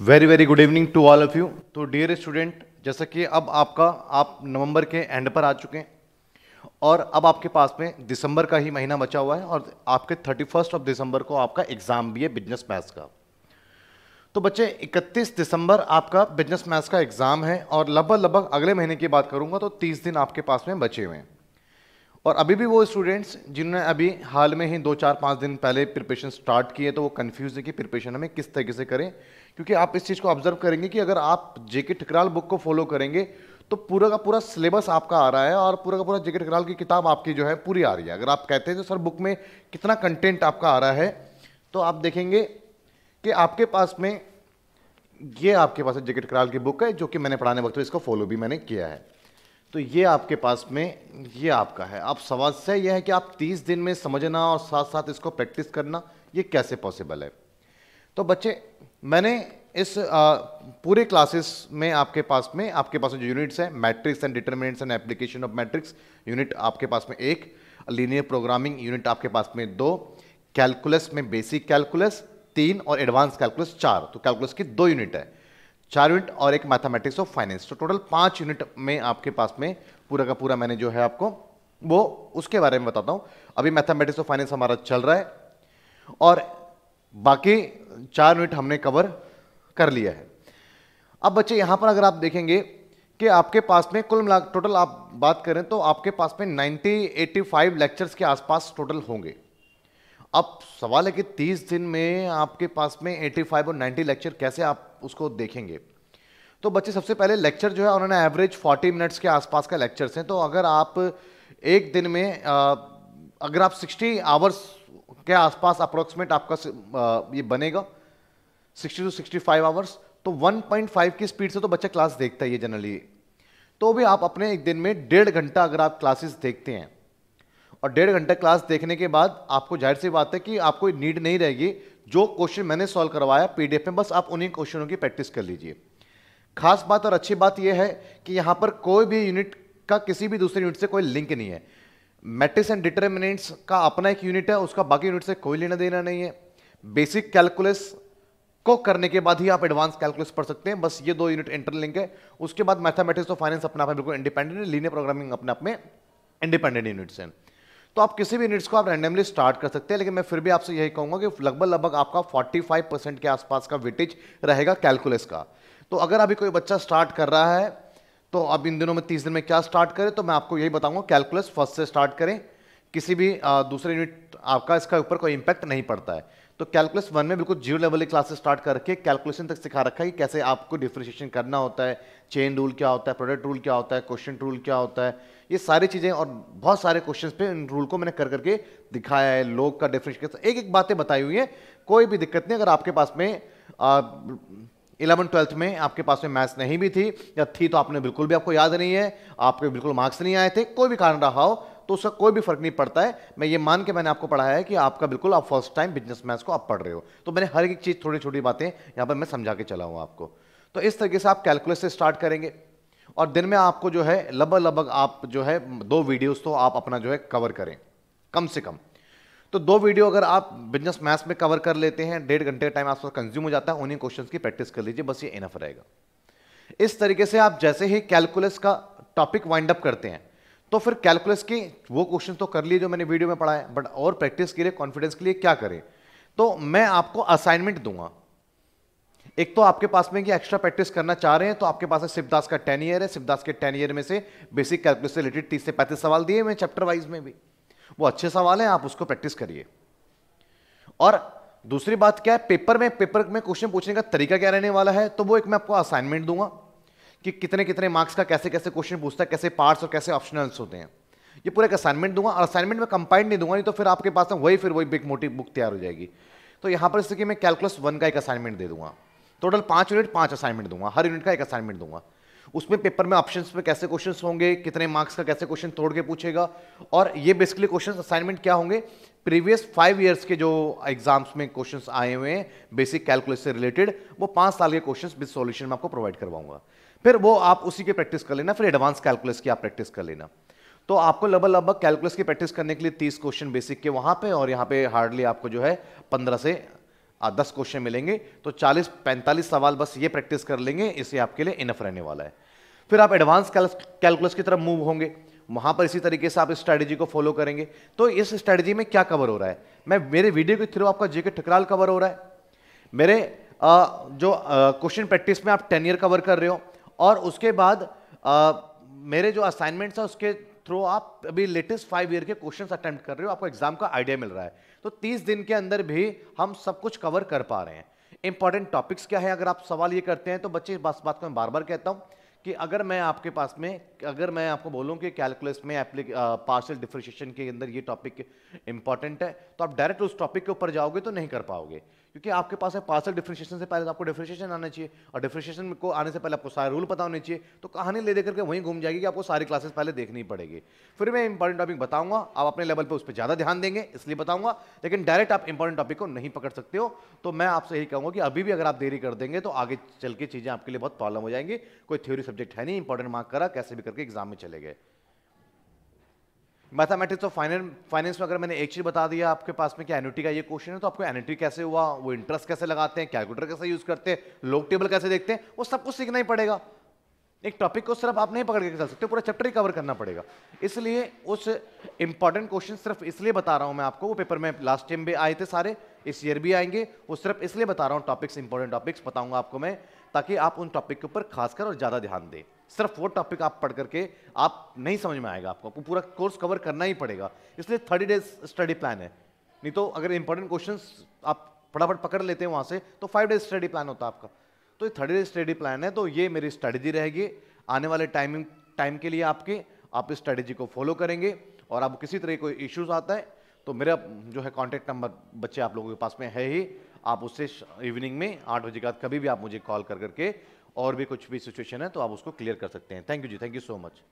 very very good evening to all of you तो dear student जैसा कि अब आपका आप नवंबर के एंड पर आ चुके हैं और अब आपके पास में दिसंबर का ही महीना बचा हुआ है और आपके थर्टी फर्स्ट ऑफ दिसंबर को आपका एग्ज़ाम भी है बिजनेस मैथ्स का तो बच्चे 31 दिसंबर आपका बिजनेस मैथ्स का एग्ज़ाम है और लगभग लगभग अगले महीने की बात करूंगा तो 30 दिन आपके पास में बचे हुए हैं और अभी भी वो स्टूडेंट्स जिन्होंने अभी हाल में ही दो चार पाँच दिन पहले प्रिपरेशन स्टार्ट किए तो वो कन्फ्यूज है कि प्रिपरेशन हमें किस तरीके से करें क्योंकि आप इस चीज़ को ऑब्जर्व करेंगे कि अगर आप जेके ठकराल बुक को फॉलो करेंगे तो पूरा का पूरा सिलेबस आपका आ रहा है और पूरा का पूरा जेके ठकराल की किताब आपकी जो है पूरी आ रही है अगर आप कहते हैं तो सर बुक में कितना कंटेंट आपका आ रहा है तो आप देखेंगे कि आपके पास में ये आपके पास जेके ठकराल की बुक है जो कि मैंने पढ़ाने वक्त इसको फॉलो भी मैंने किया है तो ये आपके पास में ये आपका है सवाल समस्या यह है कि आप 30 दिन में समझना और साथ साथ इसको प्रैक्टिस करना ये कैसे पॉसिबल है तो बच्चे मैंने इस आ, पूरे क्लासेस में आपके पास में आपके पास में जो यूनिट्स हैं matrix and determinants and application of matrix unit आपके पास में एक लीनियर प्रोग्रामिंग यूनिट आपके पास में दो कैलकुलस में बेसिक कैलकुलस तीन और एडवांस कैलकुलस चार तो कैलकुलस की दो यूनिट है चार यूनिट और एक मैथमेटिक्स ऑफ फाइनेंस तो टोटल पांच यूनिट में आपके पास में पूरा का पूरा मैंने जो है आपको वो उसके बारे में बताता हूं अभी मैथमेटिक्स ऑफ फाइनेंस हमारा चल रहा है और बाकी चार यूनिट हमने कवर कर लिया है अब बच्चे यहां पर अगर आप देखेंगे कि आपके पास में कुल मिला टोटल आप बात करें तो आपके पास में 90 85 लेक्चर्स के आसपास टोटल होंगे अब सवाल है कि तीस दिन में आपके पास में एटी फाइव और नाइन्टी लेक्चर कैसे आप उसको देखेंगे तो बच्चे सबसे पहले लेक्चर जो है उन्होंने एवरेज फोर्टी मिनट्स के आसपास का लेक्चर्स हैं तो अगर आप एक दिन में आ, अगर आप सिक्सटी आवर्स के आसपास अप्रोक्सीमेट आपका आ, ये बनेगा sixty to sixty five hours तो वन पॉइंट फाइव की स्पीड से तो बच्चा क्लास देखता ही है जनरली तो भी आप अपने एक दिन में डेढ़ घंटा अगर आप क्लासेस देखते हैं और डेढ़ घंटे क्लास देखने के बाद आपको जाहिर सी बात है कि आपको नीड नहीं रहेगी जो क्वेश्चन मैंने सॉल्व करवाया पीडीएफ में बस आप उन्हीं क्वेश्चनों की प्रैक्टिस कर लीजिए खास बात और अच्छी बात यह है कि यहाँ पर कोई भी यूनिट का किसी भी दूसरे यूनिट से कोई लिंक नहीं है मैट्रिक्स एंड डिटर्मिनेंट्स का अपना एक यूनिट है उसका बाकी यूनिट से कोई लेना देना नहीं है बेसिक कैलकुलस को करने के बाद ही आप एडवांस कैलकुलस पढ़ सकते हैं बस ये दो यूनिट इंटरलिंक है उसके बाद मैथमेटिक्स और फाइनेंस अपने आप में बिल्कुल इंडिपेंडेंट है लीनियर प्रोग्रामिंग अपने आप में इंडिपेंडेंट यूनिट्स हैं तो आप किसी भी यूनिट्स को आप रैंडमली स्टार्ट कर सकते हैं लेकिन मैं फिर भी आपसे यही कहूंगा कि लगभग लगभग आपका 45 परसेंट के आसपास का वेटेज रहेगा कैलकुलस का तो अगर अभी कोई बच्चा स्टार्ट कर रहा है तो अब इन दिनों में तीस दिन में क्या स्टार्ट करें तो मैं आपको यही बताऊंगा कैलकुलस फर्स्ट से स्टार्ट करें किसी भी दूसरे यूनिट आपका इसका ऊपर कोई इम्पैक्ट नहीं पड़ता है तो कैलकुलस वन में बिल्कुल जीरो लेवल की क्लासेस स्टार्ट करके कैलकुलेशन तक सिखा रखा है कि कैसे आपको डिफ्रेंशिएशन करना होता है चेन रूल क्या होता है प्रोडक्ट रूल क्या होता है क्वेश्चन रूल क्या होता है ये सारी चीज़ें और बहुत सारे क्वेश्चन पे इन रूल को मैंने कर करके दिखाया है लोग का डिफ्रेंशिएशन एक एक बातें बताई हुई हैं कोई भी दिक्कत नहीं अगर आपके पास में इलेवन ट्वेल्थ में आपके पास में मैथ्स नहीं भी थी या थी तो आपने बिल्कुल भी आपको याद नहीं है आपके बिल्कुल मार्क्स नहीं आए थे कोई भी कारण रहा हो तो उसका कोई भी फर्क नहीं पड़ता है मैं ये मान के मैंने आपको पढ़ाया है कि आपका बिल्कुल आप फर्स्ट टाइम बिजनेस मैथ्स को आप पढ़ रहे हो तो मैंने हर एक चीज़ थोड़ी छोटी बातें यहाँ पर मैं समझा के चला हूँ आपको तो इस तरीके से आप कैलकुलस से स्टार्ट करेंगे और दिन में आपको जो है लगभग लगभग आप जो है दो वीडियोस तो आप अपना जो है कवर करें कम से कम तो दो वीडियो अगर आप बिजनेस मैथ्स में कवर कर लेते हैं डेढ़ घंटे का टाइम आपका कंज्यूम हो जाता है उन्हीं क्वेश्चंस की प्रैक्टिस कर लीजिए बस ये इनफ रहेगा इस तरीके से आप जैसे ही कैलकुलस का टॉपिक वाइंड अप करते हैं तो फिर कैलकुलस के वो क्वेश्चन तो कर लिए जो मैंने वीडियो में पढ़ा है बट और प्रैक्टिस के लिए कॉन्फिडेंस के लिए क्या करें तो मैं आपको असाइनमेंट दूंगा एक तो आपके पास में कि एक्स्ट्रा प्रैक्टिस करना चाह रहे हैं तो आपके पास है शिवदास का टेन ईयर है शिवदास के टेन ईयर में से बेसिक कैलकुलस से रिलेटेड तीस से पैंतीस सवाल दिए मैं चैप्टर वाइज में भी वो अच्छे सवाल हैं आप उसको प्रैक्टिस करिए और दूसरी बात क्या है पेपर में पेपर में क्वेश्चन पूछने का तरीका क्या रहने वाला है तो वो एक मैं आपको असाइनमेंट दूंगा कि कितने कितने मार्क्स का कैसे कैसे क्वेश्चन पूछता है कैसे पार्ट्स और कैसे ऑप्शनल्स होते हैं ये पूरा एक असाइनमेंट दूंगा और असाइनमेंट में कंपाइंड नहीं दूंगा नहीं तो फिर आपके पास ना वही फिर वही बिग मोटी बुक तैयार हो जाएगी तो यहाँ पर जैसे कि मैं कैलकुलस वन का एक असाइनमेंट दे दूंगा टोटल पाँच यूनिट पाँच असाइनमेंट दूंगा हर यूनिट का एक असाइनमेंट दूंगा उसमें पेपर में ऑप्शंस पे कैसे क्वेश्चंस होंगे कितने मार्क्स का कैसे क्वेश्चन तोड़ के पूछेगा और ये बेसिकली क्वेश्चंस असाइनमेंट क्या होंगे प्रीवियस फाइव ईयर्स के जो एग्जाम्स में क्वेश्चंस आए हुए हैं बेसिक कैलकुलस से रिलेटेड वो पांच साल के क्वेश्चंस विद सॉल्यूशन में आपको प्रोवाइड करवाऊंगा फिर वो आप उसी की प्रैक्टिस कर लेना फिर एडवांस कैलकुलस की आप प्रैक्टिस कर लेना तो आपको लगभग लगभग कैलकुलस की प्रैक्टिस करने के लिए तीस क्वेश्चन बेसिक के वहाँ पर और यहाँ पे हार्डली आपको जो है पंद्रह से दस क्वेश्चन मिलेंगे तो चालीस पैंतालीस सवाल बस ये प्रैक्टिस कर लेंगे इसे आपके लिए इनफ रहने वाला है फिर आप एडवांस कैलकुलस की तरफ मूव होंगे वहां पर इसी तरीके से आप इस स्ट्रैटेजी को फॉलो करेंगे तो इस स्ट्रैटेजी में क्या कवर हो रहा है मैं मेरे वीडियो के थ्रू आपका जेके ठकराल कवर हो रहा है मेरे आ, जो क्वेश्चन प्रैक्टिस में आप टेन ईयर कवर कर रहे हो और उसके बाद आ, मेरे जो असाइनमेंट्स हैं उसके थ्रू आप अभी लेटेस्ट फाइव ईयर के क्वेश्चन अटैम्प्ट कर रहे हो आपको एग्जाम का आइडिया मिल रहा है तो तीस दिन के अंदर भी हम सब कुछ कवर कर पा रहे हैं इंपॉर्टेंट टॉपिक्स क्या है अगर आप सवाल ये करते हैं तो बच्चे बस बात को मैं बार बार कहता हूँ कि अगर मैं आपके पास में अगर मैं आपको बोलूं कि कैलकुलस में पार्शल डिफ्रिशिएशन के अंदर ये टॉपिक इंपॉर्टेंट है तो आप डायरेक्ट उस टॉपिक के ऊपर जाओगे तो नहीं कर पाओगे क्योंकि आपके पास है पार्सल डिफ्रेंशिएशन से पहले तो आपको डिफ्रेंशिएशन आना चाहिए और डिफ्रेंशिएशन को आने से पहले आपको सारे रूल पता होने चाहिए तो कहानी ले देकर के वहीं घूम जाएगी कि आपको सारी क्लासेस पहले देखनी पड़ेगी फिर मैं इंपॉर्टेंट टॉपिक बताऊंगा आप अपने लेवल पर उस पर ज़्यादा ध्यान देंगे इसलिए बताऊंगा लेकिन डायरेक्ट आप इंपॉर्टेंट टॉपिक को नहीं पकड़ सकते हो तो मैं आपसे यही कहूँगा कि अभी भी अगर आप देरी कर देंगे तो आगे चल के चीज़ें आपके लिए बहुत प्रॉब्लम हो जाएंगी कोई थ्योरी सब्जेक्ट है नहीं इंपॉर्टेंट मार्क करा कैसे भी करके एग्जाम में चले गए मैथमेटिक्स ऑफ फाइनेंस फाइनेंस में अगर मैंने एक चीज़ बता दिया आपके पास में कि एनुटी का ये क्वेश्चन है तो आपको एनुटी कैसे हुआ वो इंटरेस्ट कैसे लगाते हैं कैलकुलेटर कैसे यूज़ करते हैं लोग टेबल कैसे देखते हैं वो सब कुछ सीखना ही पड़ेगा एक टॉपिक को सिर्फ आप नहीं पकड़ के चल सकते पूरा चैप्टर ही कवर करना पड़ेगा इसलिए उस इंपॉर्टेंट क्वेश्चन सिर्फ इसलिए बता रहा हूँ मैं आपको वो पेपर में लास्ट टाइम भी आए थे सारे इस ईयर भी आएंगे वो सिर्फ इसलिए बता रहा हूँ टॉपिक्स इंपॉर्टेंट टॉपिक्स बताऊंगा आपको मैं ताकि आप उन टॉपिक के ऊपर खासकर और ज़्यादा ध्यान दें सिर्फ वो टॉपिक आप पढ़ करके आप नहीं समझ में आएगा आपको आपको पूरा कोर्स कवर करना ही पड़ेगा इसलिए थर्टी डेज स्टडी प्लान है नहीं तो अगर इंपॉर्टेंट क्वेश्चन आप फटाफट पकड़ लेते हैं वहाँ से तो फाइव डेज स्टडी प्लान होता है आपका तो ये थर्टी डेज स्टडी प्लान है तो ये मेरी स्ट्रेटेजी रहेगी आने वाले टाइमिंग टाइम के लिए आपके आप इस स्ट्रेटेजी को फॉलो करेंगे और आप किसी तरह कोई इश्यूज आता है तो मेरा जो है कॉन्टैक्ट नंबर बच्चे आप लोगों के पास में है ही आप उससे इवनिंग में आठ बजे के बाद कभी भी आप मुझे कॉल कर करके और भी कुछ भी सिचुएशन है तो आप उसको क्लियर कर सकते हैं thank you ji thank you so much